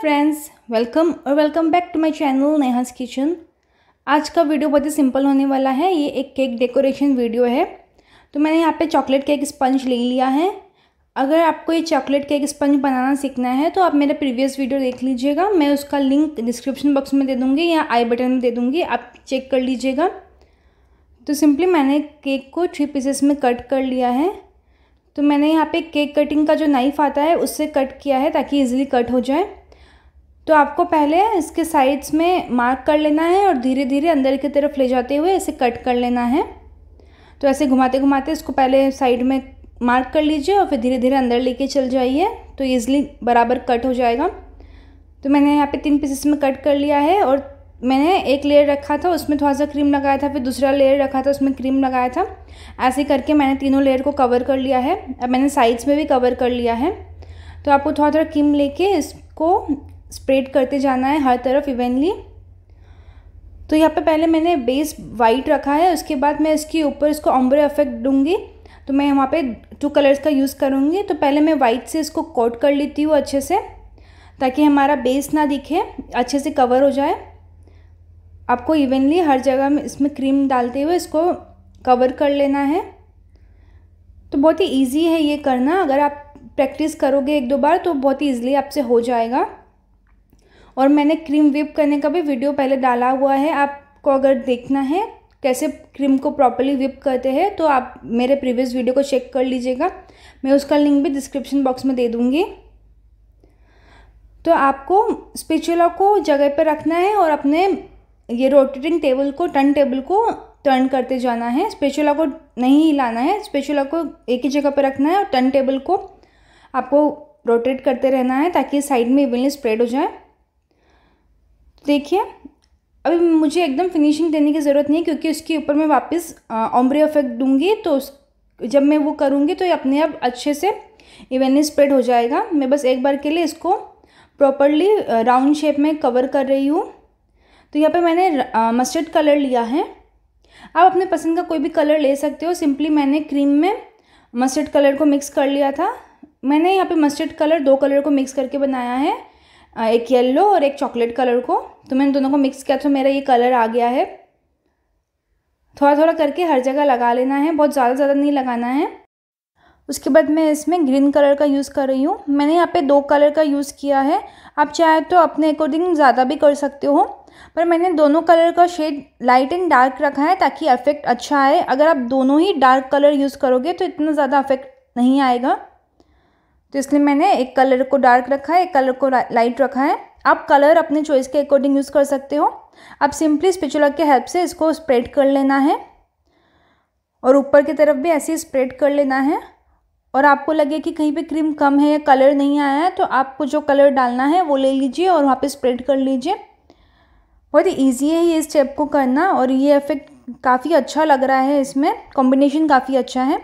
friends welcome और welcome back to my channel Neha's kitchen आज का वीडियो बहुत ही सिंपल होने वाला है ये एक केक डेकोरेशन वीडियो है तो मैंने यहाँ पे चॉकलेट केक स्पंज ले लिया है अगर आपको ये चॉकलेट केक स्पंज बनाना सीखना है तो आप मेरा प्रीवियस वीडियो देख लीजिएगा मैं उसका लिंक डिस्क्रिप्शन बॉक्स में दे दूँगी या आई बटन में दे दूँगी आप चेक कर लीजिएगा तो सिंपली मैंने केक को थ्री पीसेस में कट कर लिया है तो मैंने यहाँ पे केक कटिंग का जो नाइफ़ आता है उससे कट किया है ताकि इजीली कट हो जाए तो आपको पहले इसके साइड्स में मार्क कर लेना है और धीरे धीरे अंदर की तरफ ले जाते हुए इसे कट कर लेना है तो ऐसे घुमाते घुमाते इसको पहले साइड में मार्क कर लीजिए और फिर धीरे धीरे अंदर लेके चल जाइए तो ईज़िली बराबर कट हो जाएगा तो मैंने यहाँ पे तीन पीसेस में कट कर लिया है और मैंने एक लेयर रखा था उसमें थोड़ा सा क्रीम लगाया था फिर दूसरा लेयर रखा था उसमें क्रीम लगाया था ऐसे करके मैंने तीनों लेयर को कवर कर लिया है अब मैंने साइड्स में भी कवर कर लिया है तो आपको थोड़ा थोड़ा क्रीम लेके इसको स्प्रेड करते जाना है हर तरफ इवेंटली तो यहाँ पे पहले मैंने बेस वाइट रखा है उसके बाद मैं इसके ऊपर इसको ऑम्ब्रे इफेक्ट दूंगी तो मैं वहाँ पे टू कलर्स का यूज़ करूँगी तो पहले मैं वाइट से इसको कोट कर लेती हूँ अच्छे से ताकि हमारा बेस ना दिखे अच्छे से कवर हो जाए आपको इवेंटली हर जगह में इसमें क्रीम डालते हुए इसको कवर कर लेना है तो बहुत ही ईजी है ये करना अगर आप प्रैक्टिस करोगे एक दो बार तो बहुत ही ईजिली आपसे हो जाएगा और मैंने क्रीम विप करने का भी वीडियो पहले डाला हुआ है आपको अगर देखना है कैसे क्रीम को प्रॉपरली विप करते हैं तो आप मेरे प्रीवियस वीडियो को चेक कर लीजिएगा मैं उसका लिंक भी डिस्क्रिप्शन बॉक्स में दे दूँगी तो आपको स्पेचुला को जगह पर रखना है और अपने ये रोटेटिंग टेबल को टर्न टेबल को टर्न करते जाना है स्पेचुला को नहीं हिलाना है स्पेचुला को एक ही जगह पर रखना है और टर्न टेबल को आपको रोटेट करते रहना है ताकि साइड में इवनली स्प्रेड हो जाए देखिए अभी मुझे एकदम फिनिशिंग देने की ज़रूरत नहीं है क्योंकि उसके ऊपर मैं वापस ऑम्ब्रे इफेक्ट दूंगी तो उस जब मैं वो करूँगी तो ये अपने आप अच्छे से इवनली स्प्रेड हो जाएगा मैं बस एक बार के लिए इसको प्रॉपरली राउंड शेप में कवर कर रही हूँ तो यहाँ पे मैंने मस्टर्ड कलर लिया है आप अपने पसंद का कोई भी कलर ले सकते हो सिंपली मैंने क्रीम में मस्टर्ड कलर को मिक्स कर लिया था मैंने यहाँ पे मस्टर्ड कलर दो कलर को मिक्स करके बनाया है एक येलो और एक चॉकलेट कलर को तो मैंने दोनों को मिक्स किया तो मेरा ये कलर आ गया है थोड़ा थोड़ा करके हर जगह लगा लेना है बहुत ज़्यादा ज़्यादा नहीं लगाना है उसके बाद मैं इसमें ग्रीन कलर का यूज़ कर रही हूँ मैंने यहाँ पे दो कलर का यूज़ किया है आप चाहे तो अपने अकॉर्डिंग ज़्यादा भी कर सकते हो पर मैंने दोनों कलर का शेड लाइट एंड डार्क रखा है ताकि अफेक्ट अच्छा आए अगर आप दोनों ही डार्क कलर यूज़ करोगे तो इतना ज़्यादा अफेक्ट नहीं आएगा तो इसलिए मैंने एक कलर को डार्क रखा है एक कलर को लाइट रखा है आप कलर अपने चॉइस के अकॉर्डिंग यूज़ कर सकते हो आप सिंपली स्पिचुला के हेल्प से इसको स्प्रेड कर लेना है और ऊपर की तरफ भी ऐसे स्प्रेड कर लेना है और आपको लगे कि कहीं पे क्रीम कम है या कलर नहीं आया है तो आपको जो कलर डालना है वो ले लीजिए और वहाँ पे स्प्रेड कर लीजिए बहुत ही ईजी है ये स्टेप को करना और ये इफ़ेक्ट काफ़ी अच्छा लग रहा है इसमें कॉम्बिनेशन काफ़ी अच्छा है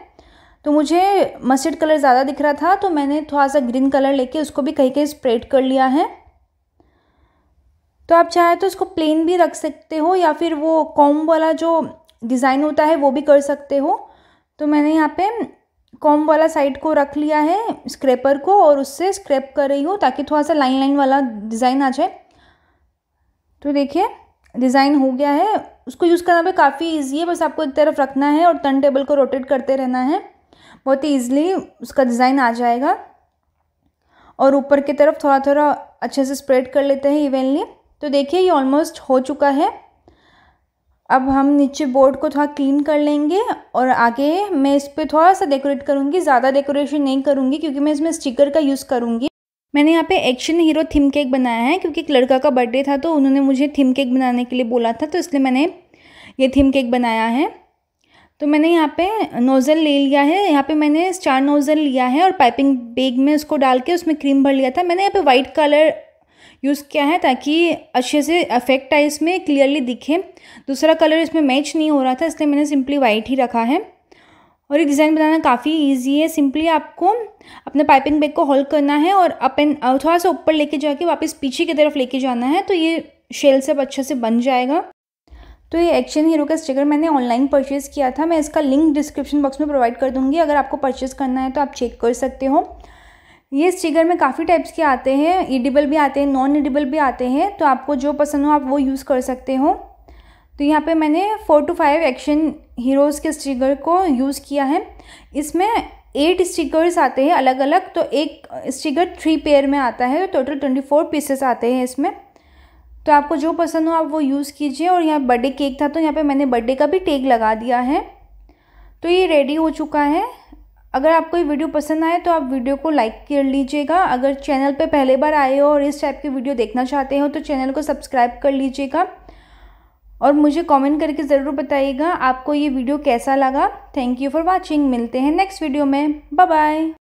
तो मुझे मस्टर्ड कलर ज़्यादा दिख रहा था तो मैंने थोड़ा सा ग्रीन कलर लेके उसको भी कहीं कहीं स्प्रेड कर लिया है तो आप चाहे तो इसको प्लेन भी रख सकते हो या फिर वो कॉम वाला जो डिज़ाइन होता है वो भी कर सकते हो तो मैंने यहाँ पे कॉम वाला साइड को रख लिया है स्क्रैपर को और उससे स्क्रैप कर रही हूँ ताकि थोड़ा सा लाइन लाइन वाला डिज़ाइन आ जाए तो देखिए डिज़ाइन हो गया है उसको यूज़ करना भी काफ़ी ईजी है बस आपको एक तरफ रखना है और टर्न टेबल को रोटेट करते रहना है बहुत ही ईजिली उसका डिज़ाइन आ जाएगा और ऊपर की तरफ थोड़ा थोड़ा अच्छे से स्प्रेड कर लेते हैं इवेनली तो देखिए ये ऑलमोस्ट हो चुका है अब हम नीचे बोर्ड को थोड़ा क्लीन कर लेंगे और आगे मैं इस पर थोड़ा सा डेकोरेट करूँगी ज़्यादा डेकोरेशन नहीं करूँगी क्योंकि मैं इसमें स्टिकर का यूज़ करूँगी मैंने यहाँ पे एक्शन हीरो थीम केक बनाया है क्योंकि एक लड़का का बर्थडे था तो उन्होंने मुझे थीम केक बनाने के लिए बोला था तो इसलिए मैंने ये थीम केक बनाया है तो मैंने यहाँ पे नोज़ल ले लिया है यहाँ पे मैंने चार नोज़ल लिया है और पाइपिंग बेग में उसको डाल के उसमें क्रीम भर लिया था मैंने यहाँ पे वाइट कलर यूज़ किया है ताकि अच्छे से अफेक्ट आए इसमें क्लियरली दिखे दूसरा कलर इसमें मैच नहीं हो रहा था इसलिए मैंने सिंपली वाइट ही रखा है और ये डिज़ाइन बनाना काफ़ी ईजी है सिंपली आपको अपने पाइपिंग बैग को होल्ड करना है और अपन थोड़ा सा ऊपर लेके जाके वापस पीछे की तरफ लेके जाना है तो ये शेल सब अच्छे से बन जाएगा तो ये एक्शन हीरो का स्टिकर मैंने ऑनलाइन परचेज़ किया था मैं इसका लिंक डिस्क्रिप्शन बॉक्स में प्रोवाइड कर दूँगी अगर आपको परचेज़ करना है तो आप चेक कर सकते हो ये स्टिकर में काफ़ी टाइप्स के आते हैं एडिबल भी आते हैं नॉन एडिबल भी आते हैं तो आपको जो पसंद हो आप वो यूज़ कर सकते हो तो यहाँ पे मैंने four two five action heroes के स्टिकर को यूज़ किया है इसमें एट स्टिकर्स आते हैं अलग अलग तो एक स्टिकर थ्री पेयर में आता है टोटल ट्वेंटी फोर पीसेस आते हैं इसमें तो आपको जो पसंद हो आप वो यूज़ कीजिए और यहाँ बर्थडे केक था तो यहाँ पे मैंने बर्थडे का भी टेक लगा दिया है तो ये रेडी हो चुका है अगर आपको ये वीडियो पसंद आए तो आप वीडियो को लाइक कर लीजिएगा अगर चैनल पे पहले बार आए हो और इस टाइप की वीडियो देखना चाहते हो तो चैनल को सब्सक्राइब कर लीजिएगा और मुझे कॉमेंट करके ज़रूर बताइएगा आपको ये वीडियो कैसा लगा थैंक यू फॉर वॉचिंग मिलते हैं नेक्स्ट वीडियो में बाय